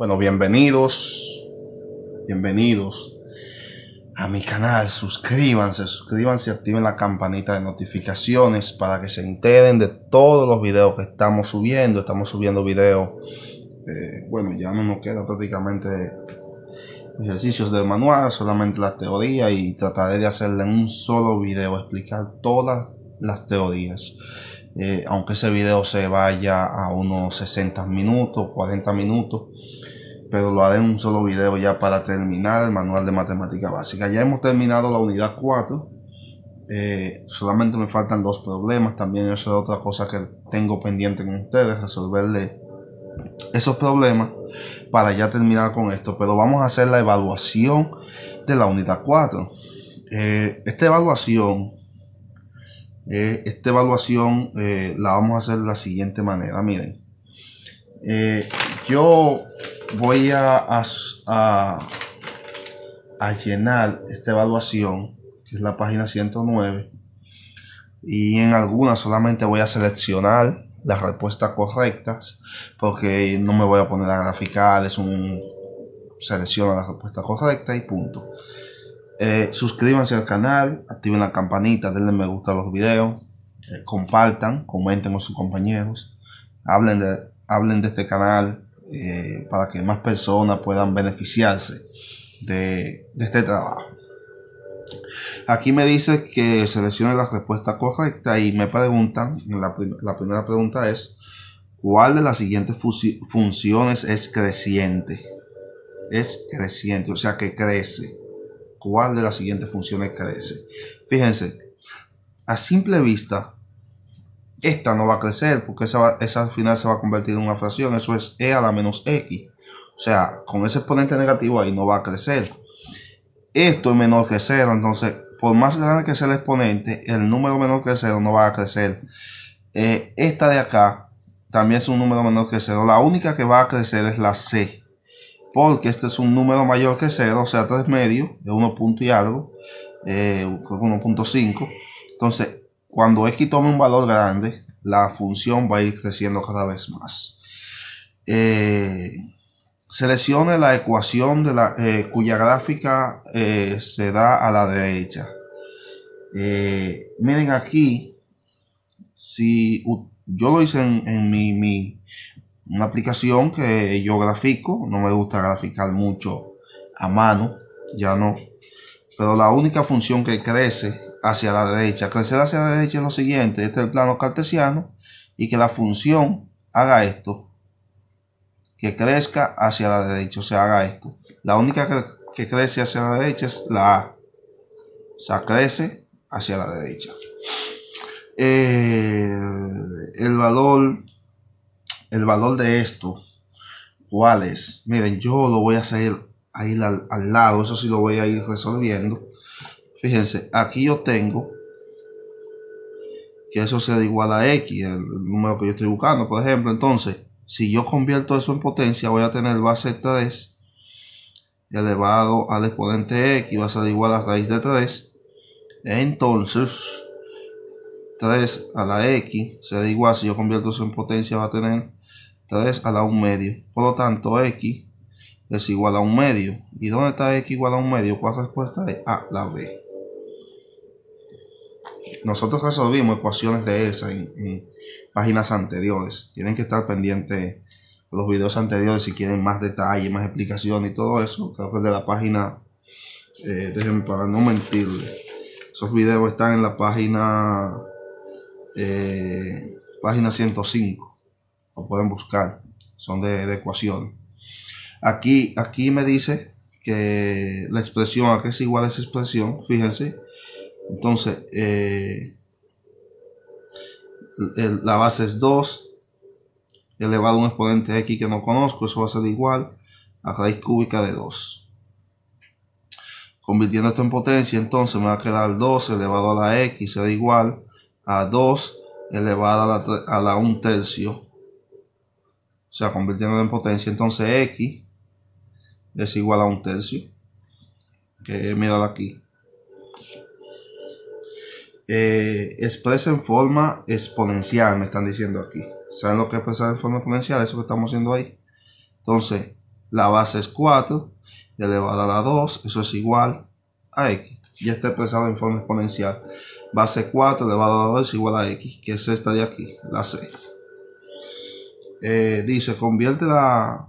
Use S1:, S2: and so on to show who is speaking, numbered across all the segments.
S1: Bueno, bienvenidos, bienvenidos a mi canal. Suscríbanse, suscríbanse, activen la campanita de notificaciones para que se enteren de todos los videos que estamos subiendo. Estamos subiendo videos, eh, bueno, ya no nos queda prácticamente ejercicios del manual, solamente la teoría y trataré de hacerle en un solo video, explicar todas las teorías. Eh, aunque ese video se vaya a unos 60 minutos, 40 minutos, pero lo haré en un solo video ya para terminar el manual de matemática básica. Ya hemos terminado la unidad 4. Eh, solamente me faltan dos problemas. También eso es otra cosa que tengo pendiente con ustedes, resolverle esos problemas para ya terminar con esto. Pero vamos a hacer la evaluación de la unidad 4. Eh, esta evaluación, eh, esta evaluación la vamos a hacer de la siguiente manera. Miren, yo voy a, a, llenar esta evaluación, que es la página 109, y en algunas solamente voy a seleccionar las respuestas correctas, porque no me voy a poner a graficar, es un selecciona la respuesta correcta y punto. Eh, suscríbanse al canal, activen la campanita, denle me gusta a los videos, eh, compartan, comenten con sus compañeros, hablen de, hablen de este canal, eh, para que más personas puedan beneficiarse de, este trabajo. Aquí me dice que seleccione la respuesta correcta y me preguntan, la, la primera pregunta es, ¿cuál de las siguientes funciones es creciente? Es creciente, o sea que crece. ¿Cuál de las siguientes funciones crece? Fíjense, a simple vista, esta no va a crecer porque esa, al final se va a convertir en una fracción. Eso es e a la menos x. O sea, con ese exponente negativo ahí no va a crecer. Esto es menor que 0. Entonces, por más grande que sea el exponente, el número menor que 0 no va a crecer. Eh, esta de acá también es un número menor que 0. La única que va a crecer es la c. Porque este es un número mayor que 0, o sea, 3 medios, de 1 punto y algo, 1.5. Eh, Entonces, cuando X tome un valor grande, la función va a ir creciendo cada vez más. Eh, seleccione la ecuación de la, eh, cuya gráfica eh, se da a la derecha. miren aquí, si yo lo hice en, en mi, una aplicación que yo grafico, no me gusta graficar mucho a mano, ya no. Pero la única función que crece hacia la derecha. Crecer hacia la derecha es lo siguiente, este es el plano cartesiano, y que la función haga esto, que crezca hacia la derecha, o sea, haga esto. La única que, crece hacia la derecha es la A, o sea, crece hacia la derecha. Eh, el valor, el valor de esto, ¿cuál es? Miren, yo lo voy a hacer ahí al, al lado, eso sí lo voy a ir resolviendo Fíjense, aquí yo tengo que eso sea igual a X, el número que yo estoy buscando, por ejemplo. Entonces, si yo convierto eso en potencia, voy a tener base 3 elevado al exponente X, va a ser igual a raíz de 3. Entonces, 3 a la X será igual, si yo convierto eso en potencia, va a tener 3 a la 1 medio. Por lo tanto, X es igual a 1 medio. ¿Y dónde está X igual a 1 medio? ¿Cuál respuesta es? A, la B nosotros resolvimos ecuaciones de esas en, páginas anteriores. Tienen que estar pendientes los videos anteriores si quieren más detalle, más explicación y todo eso. Creo que es de la página, eh, déjenme para no mentirles. Esos videos están en la página, eh, página 105. Lo pueden buscar. Son de, de ecuaciones. Aquí, aquí me dice que la expresión a es igual a esa expresión, fíjense, entonces, eh, la base es 2 elevado a un exponente x que no conozco, eso va a ser igual a raíz cúbica de 2. Convirtiendo esto en potencia, entonces me va a quedar 2 elevado a la x será igual a 2 elevado a la, 1 tercio. O sea, convirtiéndolo en potencia, entonces x es igual a 1 tercio. Que aquí. Eh, expresa en forma exponencial, me están diciendo aquí. ¿Saben lo que es expresar en forma exponencial? Eso que estamos haciendo ahí. Entonces, la base es 4 elevada a la 2, eso es igual a x. Ya está expresado en forma exponencial. Base 4 elevado a la 2 es igual a x, que es esta de aquí, la c. Eh, dice, convierte la,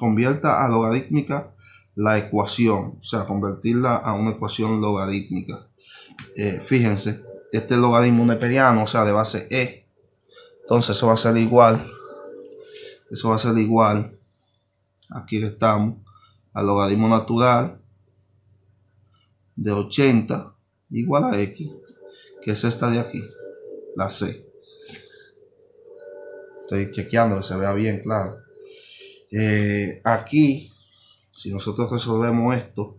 S1: convierta a logarítmica la ecuación, o sea, convertirla a una ecuación logarítmica. Eh, fíjense, este logaritmo neperiano, o sea, de base E. Entonces eso va a ser igual. Eso va a ser igual. Aquí estamos. Al logaritmo natural de 80 igual a X. Que es esta de aquí. La C. Estoy chequeando que se vea bien, claro. Eh, aquí, si nosotros resolvemos esto,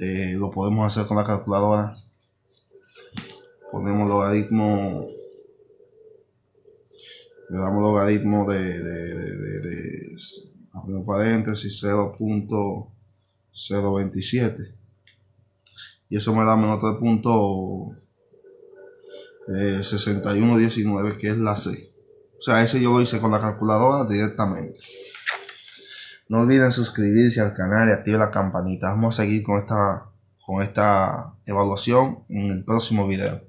S1: eh, lo podemos hacer con la calculadora ponemos logaritmo, le damos logaritmo de, de, de, paréntesis, 0.027. Y eso me da menos 3.6119, eh, que es la C. O sea, ese yo lo hice con la calculadora directamente. No olviden suscribirse al canal y activar la campanita. Vamos a seguir con esta, con esta evaluación en el próximo video.